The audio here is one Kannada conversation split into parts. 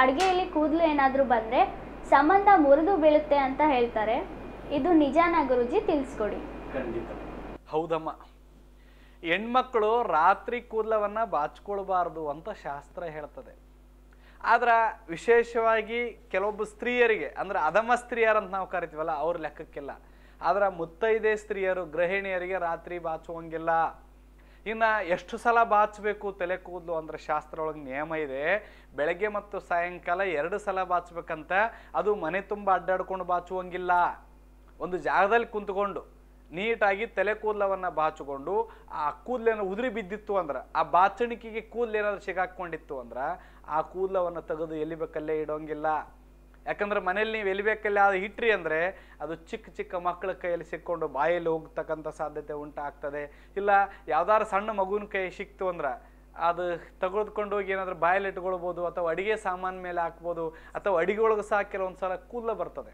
ಅಡುಗೆಯಲ್ಲಿ ಕೂದಲು ಏನಾದರೂ ಬಂದರೆ ಸಂಬಂಧ ಮುರಿದು ಬೀಳುತ್ತೆ ಅಂತ ಹೇಳ್ತಾರೆ ಇದು ನಿಜಾನ ಗುರುಜಿ ತಿಳಿಸ್ಕೊಡಿ ಹೌದಮ್ಮ ಹೆಣ್ಮಕ್ಳು ರಾತ್ರಿ ಕೂದಲವನ್ನ ಬಾಚ್ಕೊಳ್ಬಾರ್ದು ಅಂತ ಶಾಸ್ತ್ರ ಹೇಳ್ತದೆ ಆದ್ರೆ ವಿಶೇಷವಾಗಿ ಕೆಲವೊಬ್ಬ ಸ್ತ್ರೀಯರಿಗೆ ಅಂದ್ರೆ ಅದಮ್ಮ ಸ್ತ್ರೀಯರಂತ ನಾವು ಕರಿತೀವಲ್ಲ ಅವ್ರ ಲೆಕ್ಕಕ್ಕೆಲ್ಲ ಆದ್ರೆ ಮುತ್ತೈದೆ ಸ್ತ್ರೀಯರು ಗೃಹಿಣಿಯರಿಗೆ ರಾತ್ರಿ ಬಾಚುವಂಗಿಲ್ಲ ಇನ್ನು ಎಷ್ಟು ಸಲ ಬಾಚಬೇಕು ತಲೆ ಕೂದಲು ಅಂದರೆ ಶಾಸ್ತ್ರ ಒಳಗೆ ನಿಯಮ ಇದೆ ಬೆಳಗ್ಗೆ ಮತ್ತು ಸಾಯಂಕಾಲ ಎರಡು ಸಲ ಬಾಚಬೇಕಂತ ಅದು ಮನೆ ತುಂಬ ಅಡ್ಡಾಡ್ಕೊಂಡು ಬಾಚುವಂಗಿಲ್ಲ ಒಂದು ಜಾಗದಲ್ಲಿ ಕುಂತ್ಕೊಂಡು ನೀಟಾಗಿ ತಲೆ ಕೂದಲವನ್ನು ಬಾಚಿಕೊಂಡು ಆ ಕೂದಲೇನೋ ಉದುರಿ ಬಿದ್ದಿತ್ತು ಅಂದ್ರೆ ಆ ಬಾಚಣಿಕೆಗೆ ಕೂದಲೇನಾದ್ರೂ ಸಿಗಾಕ್ಕೊಂಡಿತ್ತು ಅಂದ್ರೆ ಆ ಕೂದಲವನ್ನು ತೆಗೆದು ಎಲ್ಲಿ ಬೇಕಲ್ಲೇ ಇಡೋಂಗಿಲ್ಲ ಯಾಕಂದ್ರೆ ಮನೇಲಿ ನೀವು ಎಲ್ಲಿ ಬೇಕಲ್ಲಿ ಅದು ಹಿಟ್ರಿ ಅಂದರೆ ಅದು ಚಿಕ್ಕ ಚಿಕ್ಕ ಮಕ್ಕಳ ಕೈಯಲ್ಲಿ ಸಿಕ್ಕೊಂಡು ಬಾಯಲ್ಲಿ ಹೋಗ್ತಕ್ಕಂಥ ಸಾಧ್ಯತೆ ಉಂಟಾಗ್ತದೆ ಇಲ್ಲ ಯಾವ್ದಾದ್ರು ಸಣ್ಣ ಮಗುವಿನ ಕೈ ಸಿಕ್ತು ಅಂದ್ರೆ ಅದು ತೆಗೆದುಕೊಂಡು ಹೋಗಿ ಏನಾದರೂ ಬಾಯಲ್ಲಿ ಇಟ್ಕೊಳ್ಬೋದು ಅಥವಾ ಅಡುಗೆ ಸಾಮಾನು ಮೇಲೆ ಹಾಕ್ಬೋದು ಅಥವಾ ಅಡುಗೆ ಒಳಗೆ ಸಹ ಕೆಲವೊಂದು ಸಲ ಕೂದಲ ಬರ್ತದೆ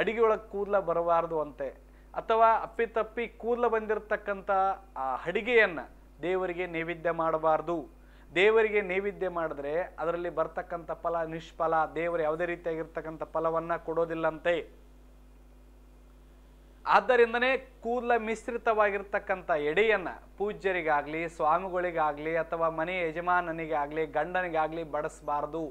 ಅಡುಗೆ ಒಳಗೆ ಕೂದಲ ಬರಬಾರ್ದು ಅಂತೆ ಅಥವಾ ಅಪ್ಪಿತಪ್ಪಿ ಕೂದಲ ಬಂದಿರತಕ್ಕಂಥ ಆ ಅಡಿಗೆಯನ್ನು ದೇವರಿಗೆ ನೈವೇದ್ಯ ಮಾಡಬಾರ್ದು ದೇವರಿಗೆ ನೈವೇದ್ಯ ಮಾಡಿದ್ರೆ ಅದರಲ್ಲಿ ಬರ್ತಕ್ಕಂಥ ಫಲ ನಿಷ್ಫಲ ದೇವರು ಯಾವುದೇ ರೀತಿಯಾಗಿರ್ತಕ್ಕಂಥ ಫಲವನ್ನ ಕೊಡೋದಿಲ್ಲಂತೆ ಆದ್ದರಿಂದನೇ ಕೂದಲ ಮಿಶ್ರಿತವಾಗಿರ್ತಕ್ಕಂಥ ಎಡೆಯನ್ನು ಪೂಜ್ಯರಿಗಾಗಲಿ ಸ್ವಾಮಿಗಳಿಗಾಗ್ಲಿ ಅಥವಾ ಮನೆಯ ಯಜಮಾನನಿಗಾಗಲಿ ಗಂಡನಿಗಾಗಲಿ ಬಡಿಸಬಾರ್ದು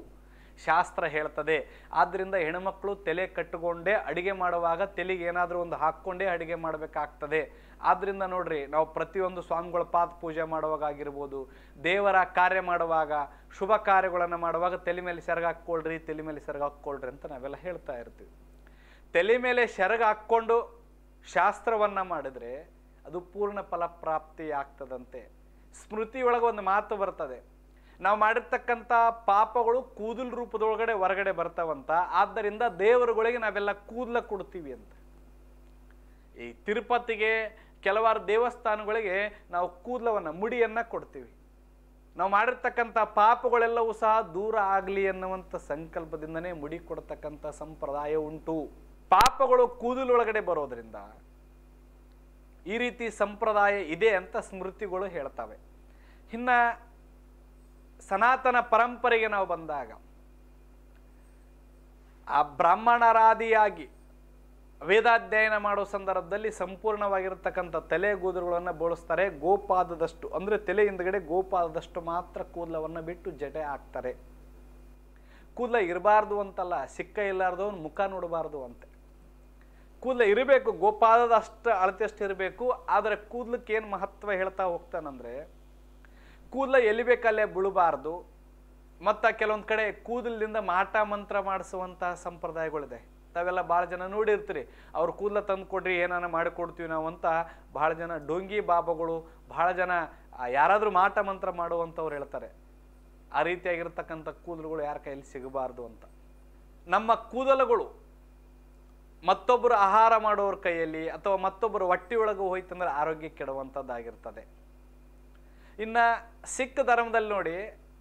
ಶಾಸ್ತ್ರ ಹೇಳ್ತದೆ ಆದ್ದರಿಂದ ಹೆಣ್ಮಕ್ಳು ತಲೆ ಕಟ್ಟಿಕೊಂಡೇ ಅಡುಗೆ ಮಾಡುವಾಗ ತಲೆಗೆ ಏನಾದರೂ ಒಂದು ಹಾಕ್ಕೊಂಡೇ ಅಡುಗೆ ಮಾಡಬೇಕಾಗ್ತದೆ ಆದ್ದರಿಂದ ನೋಡ್ರಿ ನಾವು ಪ್ರತಿಯೊಂದು ಸ್ವಾಮಿಗಳ ಪಾದ ಪೂಜೆ ಮಾಡುವಾಗ ಆಗಿರ್ಬೋದು ದೇವರ ಕಾರ್ಯ ಮಾಡುವಾಗ ಶುಭ ಕಾರ್ಯಗಳನ್ನು ಮಾಡುವಾಗ ತಲೆ ಮೇಲೆ ಸೆರಗ ಹಾಕ್ಕೊಳ್ರಿ ತಲೆ ಮೇಲೆ ಸೆರಗ ಹಾಕ್ಕೊಳ್ರಿ ಅಂತ ನಾವೆಲ್ಲ ಹೇಳ್ತಾ ಇರ್ತೀವಿ ತಲೆ ಮೇಲೆ ಸೆರಗ ಹಾಕ್ಕೊಂಡು ಶಾಸ್ತ್ರವನ್ನು ಮಾಡಿದರೆ ಅದು ಪೂರ್ಣ ಫಲಪ್ರಾಪ್ತಿ ಆಗ್ತದಂತೆ ಸ್ಮೃತಿಯೊಳಗೆ ಒಂದು ಮಾತು ಬರ್ತದೆ ನಾವು ಮಾಡಿರ್ತಕ್ಕಂಥ ಪಾಪಗಳು ಕೂದಲು ರೂಪದೊಳಗಡೆ ಹೊರಗಡೆ ಬರ್ತಾವಂತ ಆದ್ದರಿಂದ ದೇವರುಗಳಿಗೆ ನಾವೆಲ್ಲ ಕೂದಲ ಕೊಡ್ತೀವಿ ಅಂತ ಈ ತಿರುಪತಿಗೆ ಕೆಲವಾರು ದೇವಸ್ಥಾನಗಳಿಗೆ ನಾವು ಕೂದಲವನ್ನು ಮುಡಿಯನ್ನು ಕೊಡ್ತೀವಿ ನಾವು ಮಾಡಿರ್ತಕ್ಕಂಥ ಪಾಪಗಳೆಲ್ಲವೂ ಸಹ ದೂರ ಆಗಲಿ ಅನ್ನುವಂಥ ಸಂಕಲ್ಪದಿಂದನೇ ಮುಡಿ ಕೊಡ್ತಕ್ಕಂಥ ಸಂಪ್ರದಾಯ ಉಂಟು ಪಾಪಗಳು ಕೂದಲೊಳಗಡೆ ಬರೋದ್ರಿಂದ ಈ ರೀತಿ ಸಂಪ್ರದಾಯ ಇದೆ ಅಂತ ಸ್ಮೃತಿಗಳು ಹೇಳ್ತವೆ ಇನ್ನು ಸನಾತನ ಪರಂಪರೆಗೆ ನಾವು ಬಂದಾಗ ಆ ಬ್ರಾಹ್ಮಣರಾದಿಯಾಗಿ ವೇದಾಧ್ಯಯನ ಮಾಡೋ ಸಂದರ್ಭದಲ್ಲಿ ಸಂಪೂರ್ಣವಾಗಿರತಕ್ಕಂಥ ತಲೆ ಕೂದಲುಗಳನ್ನು ಬೋಳಿಸ್ತಾರೆ ಗೋಪಾದದಷ್ಟು ಅಂದರೆ ತಲೆ ಹಿಂದ್ಗಡೆ ಗೋಪಾದದಷ್ಟು ಮಾತ್ರ ಕೂದಲವನ್ನು ಬಿಟ್ಟು ಜಟೆ ಹಾಕ್ತಾರೆ ಕೂದಲ ಇರಬಾರ್ದು ಅಂತಲ್ಲ ಸಿಕ್ಕ ಇಲ್ಲಾರ್ದವನು ಮುಖ ನೋಡಬಾರ್ದು ಅಂತೆ ಕೂದಲ ಇರಬೇಕು ಗೋಪಾದದ ಅಷ್ಟು ಅಳತೆಷ್ಟು ಇರಬೇಕು ಆದರೆ ಕೂದಲಕ್ಕೆ ಏನು ಮಹತ್ವ ಹೇಳ್ತಾ ಹೋಗ್ತಾನಂದ್ರೆ ಕೂದಲ ಎಲ್ಲಿ ಬೇಕಲ್ಲೇ ಬೀಳಬಾರ್ದು ಮತ್ತು ಕೆಲವೊಂದು ಕಡೆ ಕೂದಲಿಂದ ಮಾಟ ಮಂತ್ರ ಮಾಡಿಸುವಂತಹ ಸಂಪ್ರದಾಯಗಳಿದೆ ತಾವೆಲ್ಲ ಭಾಳ ಜನ ನೋಡಿರ್ತೀರಿ ಅವ್ರ ಕೂದಲ ತಂದು ಕೊಡ್ರಿ ಏನಾನ ಮಾಡಿಕೊಡ್ತೀವಿ ನಾವು ಅಂತ ಭಾಳ ಜನ ಡೋಂಗಿ ಬಾಬಾಗಳು ಭಾಳ ಜನ ಯಾರಾದರೂ ಮಾಟ ಮಂತ್ರ ಮಾಡುವಂಥವ್ರು ಹೇಳ್ತಾರೆ ಆ ರೀತಿಯಾಗಿರ್ತಕ್ಕಂಥ ಕೂದಲುಗಳು ಯಾರ ಕೈಯಲ್ಲಿ ಸಿಗಬಾರ್ದು ಅಂತ ನಮ್ಮ ಕೂದಲುಗಳು ಮತ್ತೊಬ್ಬರು ಆಹಾರ ಮಾಡೋರ ಕೈಯಲ್ಲಿ ಅಥವಾ ಮತ್ತೊಬ್ಬರು ಹೊಟ್ಟಿಯೊಳಗೆ ಹೋಯ್ತಂದ್ರೆ ಆರೋಗ್ಯ ಕೆಡುವಂಥದ್ದಾಗಿರ್ತದೆ ಇನ್ನು ಸಿಖ್ ಧರ್ಮದಲ್ಲಿ ನೋಡಿ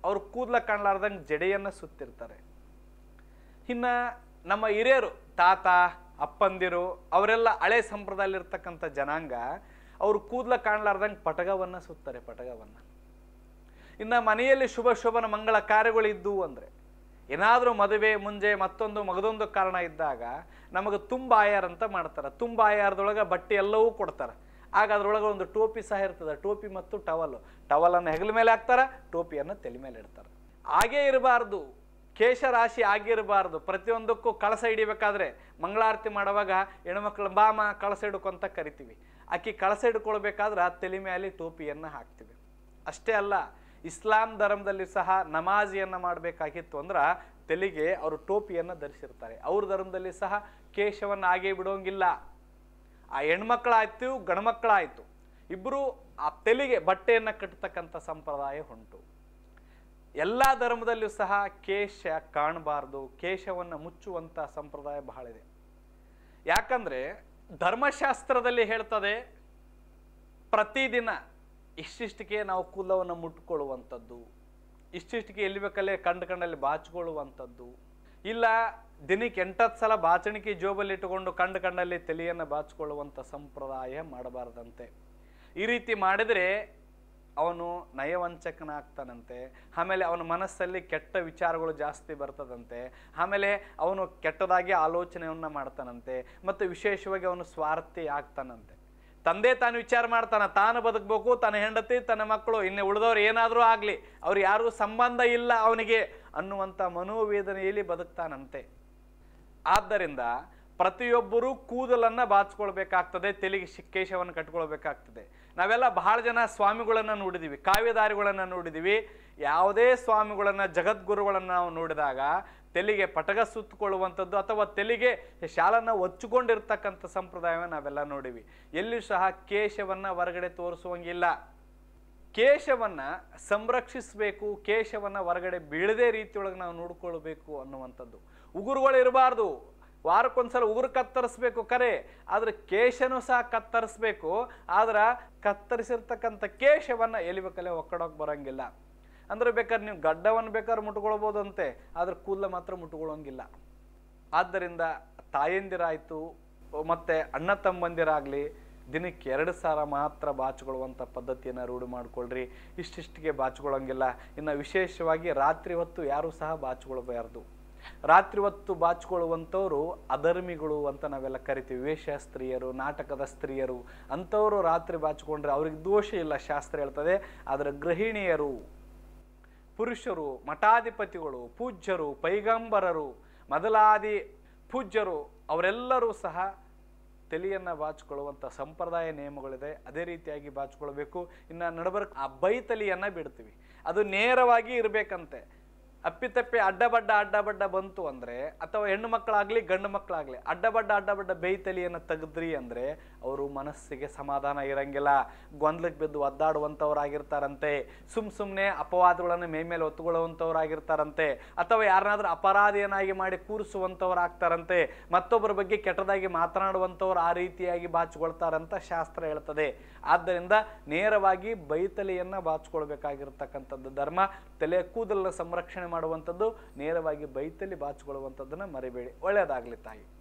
ಅವ್ರು ಕೂದಲ ಕಾಣಲಾರ್ದಂಗೆ ಜಡೆಯನ್ನು ಸುತ್ತಿರ್ತಾರೆ ಇನ್ನು ನಮ್ಮ ಹಿರಿಯರು ತಾತ ಅಪ್ಪಂದಿರು ಅವರೆಲ್ಲ ಹಳೆ ಸಂಪ್ರದಾಯದಲ್ಲಿರ್ತಕ್ಕಂಥ ಜನಾಂಗ ಅವರು ಕೂದಲ ಕಾಣಲಾರ್ದಂಗೆ ಪಟಗವನ್ನ ಸುತ್ತಾರೆ ಪಟಗವನ್ನು ಇನ್ನು ಮನೆಯಲ್ಲಿ ಶುಭ ಶುಭನ ಮಂಗಳ ಕಾರ್ಯಗಳು ಇದ್ದವು ಅಂದರೆ ಏನಾದರೂ ಮದುವೆ ಮುಂಜೆ ಮತ್ತೊಂದು ಮಗದೊಂದು ಕಾರಣ ಇದ್ದಾಗ ನಮಗೆ ತುಂಬ ಆಯಾರ್ ಅಂತ ಮಾಡ್ತಾರೆ ತುಂಬ ಆಯಾರದೊಳಗೆ ಬಟ್ಟೆ ಎಲ್ಲವೂ ಕೊಡ್ತಾರೆ ಆಗ ಅದರೊಳಗೆ ಒಂದು ಟೋಪಿ ಸಹ ಇರ್ತದೆ ಟೋಪಿ ಮತ್ತು ಟವಲ್ ಟವಲನ್ನು ಹೆಗಲ ಮೇಲೆ ಹಾಕ್ತಾರೆ ಟೋಪಿಯನ್ನು ತಲೆ ಮೇಲೆ ಇಡ್ತಾರೆ ಹಾಗೇ ಇರಬಾರ್ದು ಕೇಶರಾಶಿ ಆಗಿರಬಾರ್ದು ಪ್ರತಿಯೊಂದಕ್ಕೂ ಕಳಸ ಹಿಡಿಬೇಕಾದ್ರೆ ಮಂಗಳಾರತಿ ಮಾಡುವಾಗ ಹೆಣ್ಮಕ್ಳು ಬಾಮ ಕಳಸ ಹಿಡ್ಕೊಂತ ಕರಿತೀವಿ ಆಕಿ ಕಳಸ ಹಿಡ್ಕೊಳ್ಬೇಕಾದ್ರೆ ತಲೆ ಮೇಲೆ ಟೋಪಿಯನ್ನು ಹಾಕ್ತೀವಿ ಅಷ್ಟೇ ಅಲ್ಲ ಇಸ್ಲಾಂ ಧರ್ಮದಲ್ಲಿ ಸಹ ನಮಾಜಿಯನ್ನು ಮಾಡಬೇಕಾಗಿತ್ತು ಅಂದ್ರೆ ತಲೆಗೆ ಅವರು ಟೋಪಿಯನ್ನು ಧರಿಸಿರ್ತಾರೆ ಅವ್ರ ಧರ್ಮದಲ್ಲಿ ಸಹ ಕೇಶವನ್ನು ಆಗೇ ಬಿಡೋಂಗಿಲ್ಲ ಆ ಹೆಣ್ಮಕ್ಳಾಯ್ತು ಗಂಡ್ಮಕ್ಳಾಯಿತು ಇಬ್ಬರು ಆ ತಲೆಗೆ ಬಟ್ಟೆಯನ್ನು ಕಟ್ಟತಕ್ಕಂಥ ಸಂಪ್ರದಾಯ ಉಂಟು ಎಲ್ಲ ಧರ್ಮದಲ್ಲೂ ಸಹ ಕೇಶ ಕಾಣಬಾರ್ದು ಕೇಶವನ್ನು ಮುಚ್ಚುವಂಥ ಸಂಪ್ರದಾಯ ಬಹಳ ಇದೆ ಯಾಕಂದರೆ ಧರ್ಮಶಾಸ್ತ್ರದಲ್ಲಿ ಹೇಳ್ತದೆ ಪ್ರತಿದಿನ ಇಷ್ಟಿಷ್ಟಕ್ಕೆ ನಾವು ಕುಲವನ್ನು ಮುಟ್ಕೊಳ್ಳುವಂಥದ್ದು ಇಷ್ಟಿಷ್ಟಕ್ಕೆ ಎಲ್ಲಿ ಬೇಕಲ್ಲೇ ಕಂಡು ಕಂಡಲ್ಲಿ ಬಾಚಿಕೊಳ್ಳುವಂಥದ್ದು ಇಲ್ಲ ದಿನಕ್ಕೆ ಎಂಟತ್ತು ಸಲ ಬಾಚಣಿಕೆ ಇಟ್ಟುಕೊಂಡು ಕಂಡು ಕಂಡಲ್ಲಿ ತಲೆಯನ್ನು ಬಾಚಿಕೊಳ್ಳುವಂಥ ಸಂಪ್ರದಾಯ ಮಾಡಬಾರ್ದಂತೆ ಈ ರೀತಿ ಮಾಡಿದರೆ ಅವನು ನಯವಂಚಕನಾಗ್ತಾನಂತೆ ಆಮೇಲೆ ಅವನ ಮನಸ್ಸಲ್ಲಿ ಕೆಟ್ಟ ವಿಚಾರಗಳು ಜಾಸ್ತಿ ಬರ್ತದಂತೆ ಆಮೇಲೆ ಅವನು ಕೆಟ್ಟದಾಗಿ ಆಲೋಚನೆಯನ್ನು ಮಾಡ್ತಾನಂತೆ ಮತ್ತು ವಿಶೇಷವಾಗಿ ಅವನು ಸ್ವಾರ್ಥಿ ಆಗ್ತಾನಂತೆ ತಂದೆ ತಾನು ವಿಚಾರ ಮಾಡ್ತಾನೆ ತಾನು ಬದುಕಬೇಕು ತನ್ನ ಹೆಂಡತಿ ತನ್ನ ಮಕ್ಕಳು ಇನ್ನು ಉಳಿದವ್ರು ಏನಾದರೂ ಆಗಲಿ ಅವ್ರು ಯಾರೂ ಸಂಬಂಧ ಇಲ್ಲ ಅವನಿಗೆ ಅನ್ನುವಂಥ ಮನೋವೇದನೆಯಲ್ಲಿ ಬದುಕ್ತಾನಂತೆ ಆದ್ದರಿಂದ ಪ್ರತಿಯೊಬ್ಬರೂ ಕೂದಲನ್ನು ಬಾಚ್ಕೊಳ್ಬೇಕಾಗ್ತದೆ ತೆಲಿಗೆ ಶಿಕ್ಕೇಶವನ್ನು ಕಟ್ಕೊಳ್ಬೇಕಾಗ್ತದೆ ನಾವೆಲ್ಲ ಬಹಳ ಜನ ಸ್ವಾಮಿಗಳನ್ನು ನೋಡಿದೀವಿ ಕಾವ್ಯಧಾರಿಗಳನ್ನು ನೋಡಿದ್ದೀವಿ ಯಾವುದೇ ಸ್ವಾಮಿಗಳನ್ನು ಜಗದ್ಗುರುಗಳನ್ನು ನಾವು ನೋಡಿದಾಗ ತೆಲಿಗೆ ಪಟಗ ಸುತ್ತಕೊಳ್ಳುವಂಥದ್ದು ಅಥವಾ ತೆಲಿಗೆ ಶಾಲನ್ನು ಒಚ್ಚಿಕೊಂಡಿರ್ತಕ್ಕಂಥ ಸಂಪ್ರದಾಯವನ್ನು ನಾವೆಲ್ಲ ನೋಡಿವಿ ಎಲ್ಲಿಯೂ ಸಹ ಕೇಶವನ್ನು ಹೊರಗಡೆ ತೋರಿಸುವಂಗಿಲ್ಲ ಕೇಶವನ್ನು ಸಂರಕ್ಷಿಸಬೇಕು ಕೇಶವನ್ನು ಹೊರಗಡೆ ಬೀಳದೇ ರೀತಿಯೊಳಗೆ ನಾವು ನೋಡ್ಕೊಳ್ಬೇಕು ಅನ್ನುವಂಥದ್ದು ಉಗುರುಗಳು ಇರಬಾರ್ದು ವಾರಕ್ಕೊಂದ್ಸಲ ಉಗುರು ಕತ್ತರಿಸ್ಬೇಕು ಕರೆ ಆದ್ರೆ ಕೇಶನೂ ಸಹ ಕತ್ತರಿಸ್ಬೇಕು ಆದ್ರೆ ಕತ್ತರಿಸಿರ್ತಕ್ಕಂಥ ಕೇಶವನ್ನು ಎಲಿಬೇಕಲ್ಲೇ ಒಕ್ಕಡೋಕ್ ಬರೋಂಗಿಲ್ಲ ಅಂದರೆ ಬೇಕಾದ್ರೆ ನೀವು ಗಡ್ಡವನ್ನು ಬೇಕಾದ್ರೆ ಮುಟ್ಕೊಳ್ಬೋದಂತೆ ಆದ್ರೆ ಕೂದಲ ಮಾತ್ರ ಮುಟ್ಕೊಳ್ಳೋಂಗಿಲ್ಲ ಆದ್ದರಿಂದ ತಾಯಂದಿರಾಯಿತು ಮತ್ತು ಅಣ್ಣ ತಮ್ಮಂದಿರಾಗಲಿ ದಿನಕ್ಕೆ ಎರಡು ಸಾರ ಮಾತ್ರ ಬಾಚಿಕೊಳ್ಳುವಂಥ ಪದ್ಧತಿಯನ್ನು ರೂಢಿ ಮಾಡಿಕೊಳ್ಳ್ರಿ ಇಷ್ಟಿಷ್ಟಿಗೆ ಬಾಚಿಕೊಳ್ಳೋಂಗಿಲ್ಲ ಇನ್ನು ವಿಶೇಷವಾಗಿ ರಾತ್ರಿ ಹೊತ್ತು ಯಾರೂ ಸಹ ಬಾಚಿಕೊಳ್ಬಾರ್ದು ರಾತ್ರಿ ಹೊತ್ತು ಬಾಚಿಕೊಳ್ಳುವಂಥವ್ರು ಅಧರ್ಮಿಗಳು ಅಂತ ನಾವೆಲ್ಲ ಕರಿತೀವಿ ವೇಷ ಸ್ತ್ರೀಯರು ನಾಟಕದ ಸ್ತ್ರೀಯರು ಅಂಥವರು ರಾತ್ರಿ ಬಾಚಿಕೊಂಡ್ರೆ ಅವ್ರಿಗೆ ದೋಷ ಇಲ್ಲ ಶಾಸ್ತ್ರ ಹೇಳ್ತದೆ ಆದರೆ ಗೃಹಿಣಿಯರು ಪುರುಷರು ಮಠಾಧಿಪತಿಗಳು ಪೂಜ್ಯರು ಪೈಗಂಬರರು ಮೊದಲಾದಿ ಪೂಜ್ಯರು ಅವರೆಲ್ಲರೂ ಸಹ ತಲೆಯನ್ನು ಬಾಚಿಕೊಳ್ಳುವಂಥ ಸಂಪ್ರದಾಯ ನಿಯಮಗಳಿದೆ ಅದೇ ರೀತಿಯಾಗಿ ಬಾಚಿಕೊಳ್ಬೇಕು ಇನ್ನು ನಡಬರ್ಕ್ ಆ ಬೈತಲಿಯನ್ನು ಬಿಡ್ತೀವಿ ಅದು ನೇರವಾಗಿ ಇರಬೇಕಂತೆ ಅಪ್ಪಿತಪ್ಪಿ ಅಡ್ಡಬಡ್ಡ ಅಡ್ಡಬಡ್ಡ ಬಂತು ಅಂದರೆ ಅಥವಾ ಹೆಣ್ಣು ಮಕ್ಕಳಾಗಲಿ ಗಂಡು ಮಕ್ಕಳಾಗಲಿ ಅಡ್ಡಬಡ್ಡ ಅಡ್ಡಬಡ್ಡ ಬೇಯ್ತಲಿಯನ್ನು ತೆಗೆದ್ರಿ ಅಂದರೆ ಅವರು ಮನಸ್ಸಿಗೆ ಸಮಾಧಾನ ಇರಂಗಿಲ್ಲ ಗೊಂದಲಕ್ಕೆ ಬಿದ್ದು ಒದ್ದಾಡುವಂಥವ್ರಾಗಿರ್ತಾರಂತೆ ಸುಮ್ ಸುಮ್ಮನೆ ಅಪವಾದಗಳನ್ನು ಮೇಮೇಲೆ ಒತ್ತುಕೊಳ್ಳುವಂಥವ್ರಾಗಿರ್ತಾರಂತೆ ಅಥವಾ ಯಾರನ್ನಾದರೂ ಅಪರಾಧಿಯನ್ನಾಗಿ ಮಾಡಿ ಆಗ್ತಾರಂತೆ ಮತ್ತೊಬ್ಬರ ಬಗ್ಗೆ ಕೆಟ್ಟದಾಗಿ ಮಾತನಾಡುವಂಥವ್ರು ಆ ರೀತಿಯಾಗಿ ಬಾಚಿಕೊಳ್ತಾರಂತ ಶಾಸ್ತ್ರ ಹೇಳ್ತದೆ ಆದ್ದರಿಂದ ನೇರವಾಗಿ ಬೈತಲಿಯನ್ನು ಬಾಚಿಕೊಳ್ಬೇಕಾಗಿರ್ತಕ್ಕಂಥದ್ದು ಧರ್ಮ ತಲೆ ಕೂದಲನ್ನು ಸಂರಕ್ಷಣೆ ಮಾಡುವಂಥದ್ದು ನೇರವಾಗಿ ಬೈತಲ್ಲಿ ಬಾಚಿಕೊಳ್ಳುವಂಥದ್ದನ್ನು ಮರಿಬೇಡಿ ಒಳ್ಳೆಯದಾಗಲಿ ತಾಯಿ